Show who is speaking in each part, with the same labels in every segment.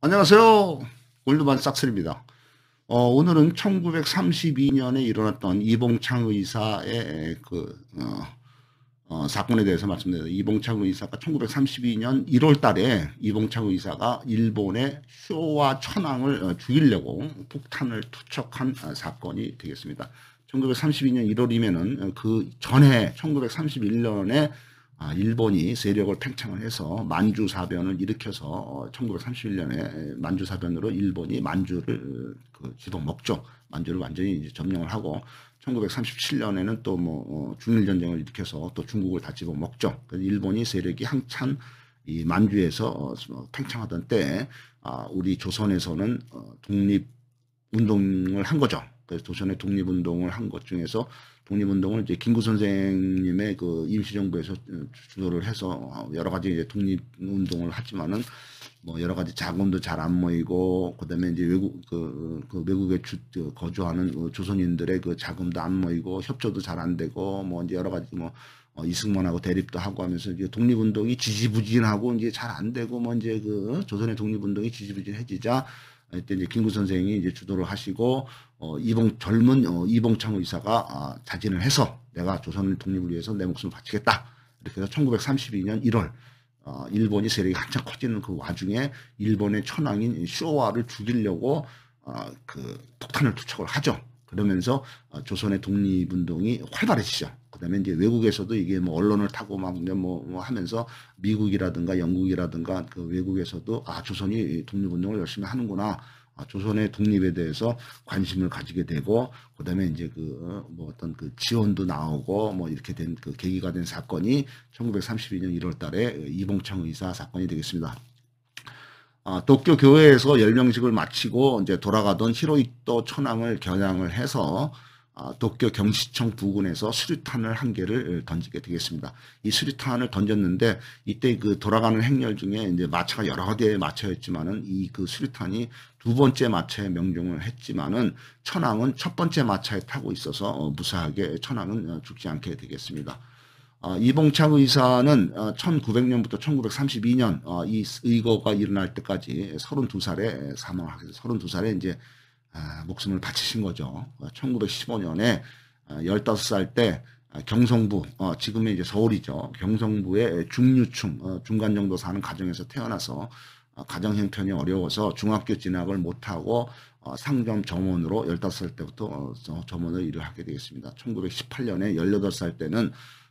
Speaker 1: 안녕하세요. 골드반 싹스입니다. 어, 오늘은 1932년에 일어났던 이봉창 의사의 그 어, 어, 사건에 대해서 말씀드려요. 이봉창 의사가 1932년 1월 달에 이봉창 의사가 일본의 쇼와 천황을 어, 죽이려고 폭탄을 투척한 어, 사건이 되겠습니다. 1932년 1월이면은 그 전에 1931년에 아, 일본이 세력을 팽창을 해서 만주사변을 일으켜서 1931년에 어, 만주사변으로 일본이 만주를 그 지도 먹죠. 만주를 완전히 점령을 하고 1937년에는 또뭐 어, 중일전쟁을 일으켜서 또 중국을 다 집어 먹죠. 그래서 일본이 세력이 한참 이 만주에서 어, 팽창하던 때 아, 우리 조선에서는 독립 운동을 한 거죠. 그 조선의 독립운동을 한 것 중에서 독립운동을 이제 김구 선생님의 그 임시정부에서 주도를 해서 여러 가지 이제 독립운동을 하지만은 뭐 여러 가지 자금도 잘 안 모이고 그다음에 이제 외국 그, 그 외국에 주, 그 거주하는 그 조선인들의 그 자금도 안 모이고 협조도 잘 안 되고 뭐 이제 여러 가지 뭐 어, 이승만하고 대립도 하고 하면서 이제 독립운동이 지지부진하고 이제 잘 안 되고 뭐 이제 그 조선의 독립운동이 지지부진해지자 이때 이제 김구 선생이 이제 주도를 하시고 어, 이봉 젊은 어, 이봉창 의사가 아, 자진을 해서 내가 조선 을 독립을 위해서 내 목숨을 바치겠다 이렇게 해서 1932년 1월 어, 일본이 세력이 한창 커지는 그 와중에 일본의 천황인 쇼와를 죽이려고 어, 그 폭탄을 투척을 하죠. 그러면서 어 조선의 독립운동이 활발해지죠. 그다음에 이제 외국에서도 이게 뭐 언론을 타고 막 뭐, 뭐 하면서 미국이라든가 영국이라든가 그 외국에서도 아 조선이 독립운동을 열심히 하는구나. 아, 조선의 독립에 대해서 관심을 가지게 되고 그다음에 이제 그 뭐 어, 어떤 그 지원도 나오고 뭐 이렇게 된 그 계기가 된 사건이 1932년 1월 달에 그 이봉창 의사 사건이 되겠습니다. 아, 도쿄 교회에서 열명식을 마치고 이제 돌아가던 히로이토 천황을 겨냥을 해서 어, 도쿄 경시청 부근에서 수류탄을 한 개를 예, 던지게 되겠습니다. 이 수류탄을 던졌는데 이때 그 돌아가는 행렬 중에 이제 마차가 여러 대의 마차였지만은 이 그 수류탄이 두 번째 마차에 명중을 했지만은 천황은 첫 번째 마차에 타고 있어서 어, 무사하게 천황은 어, 죽지 않게 되겠습니다. 이봉창 의사는 1900년부터 1932년 이 의거가 일어날 때까지 32살에 사망하게 32살에 이제 아, 목숨을 바치신 거죠. 1915년에 어, 15살 아, 때 아, 경성부, 어, 지금의 이제 서울이죠. 경성부의 중류층, 어, 중간 정도 사는 가정에서 태어나서 가정 형편이 어려워서 중학교 진학을 못하고 상점 점원으로 15살 때부터 점원을 일을 하게 되겠습니다. 1918년에 18살 때는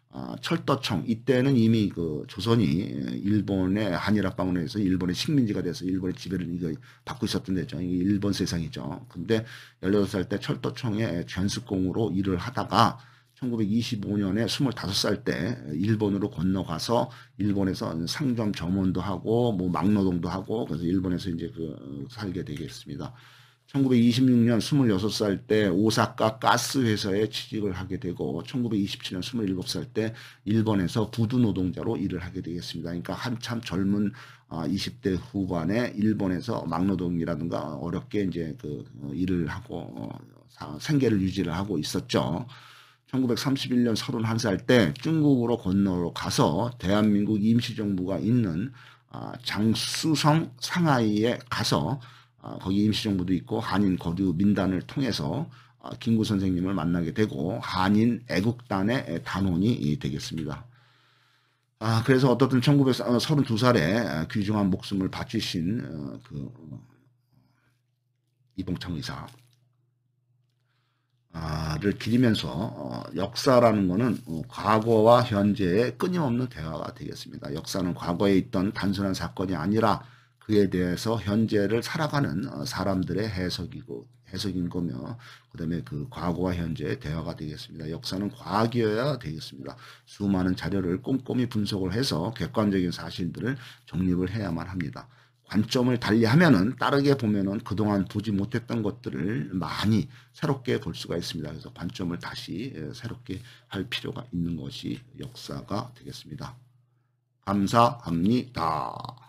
Speaker 1: 어, 철도청 이때는 이미 그 조선이 예, 일본의 한일합 방문에 해서 일본의 식민지가 돼서 일본의 지배를 이거 받고 있었던 데죠. 이게 일본 세상이죠. 근데 16살 때 철도청의 전수공으로 일을 하다가 1925년에 25살 때 일본으로 건너가서 일본에서 상점 점원도 하고 뭐 막노동도 하고 그래서 일본에서 이제 그 살게 되겠습니다. 1926년 26살 때 오사카 가스 회사에 취직을 하게 되고 1927년 27살 때 일본에서 부두 노동자로 일을 하게 되겠습니다. 그러니까 한참 젊은 20대 아, 후반에 일본에서 막노동이라든가 어렵게 이제 그 어, 일을 하고 어, 생계를 유지를 하고 있었죠. 1931년 31살 때 중국으로 건너로 가서 대한민국 임시정부가 있는 아, 장수성 상하이에 가서 어, 거기 임시정부도 있고 한인 거주 민단을 통해서 어, 김구 선생님을 만나게 되고 한인 애국단의 단원이 되겠습니다. 아, 그래서 어떻든 1932살에 어, 귀중한 목숨을 바치신 그 이봉창 의사. 를 기리면서 역사라는 것은 과거와 현재의 끊임없는 대화가 되겠습니다. 역사는 과거에 있던 단순한 사건이 아니라 그에 대해서 현재를 살아가는 어, 사람들의 해석이고 해석인 거며 그다음에 그 과거와 현재의 대화가 되겠습니다. 역사는 과학이어야 되겠습니다. 수많은 자료를 꼼꼼히 분석을 해서 객관적인 사실들을 정립을 해야만 합니다. 관점을 달리하면은 따르게 보면은 그동안 보지 못했던 것들을 많이 새롭게 볼 수가 있습니다. 그래서 관점을 다시 예, 새롭게 할 필요가 있는 것이 역사가 되겠습니다. 감사합니다.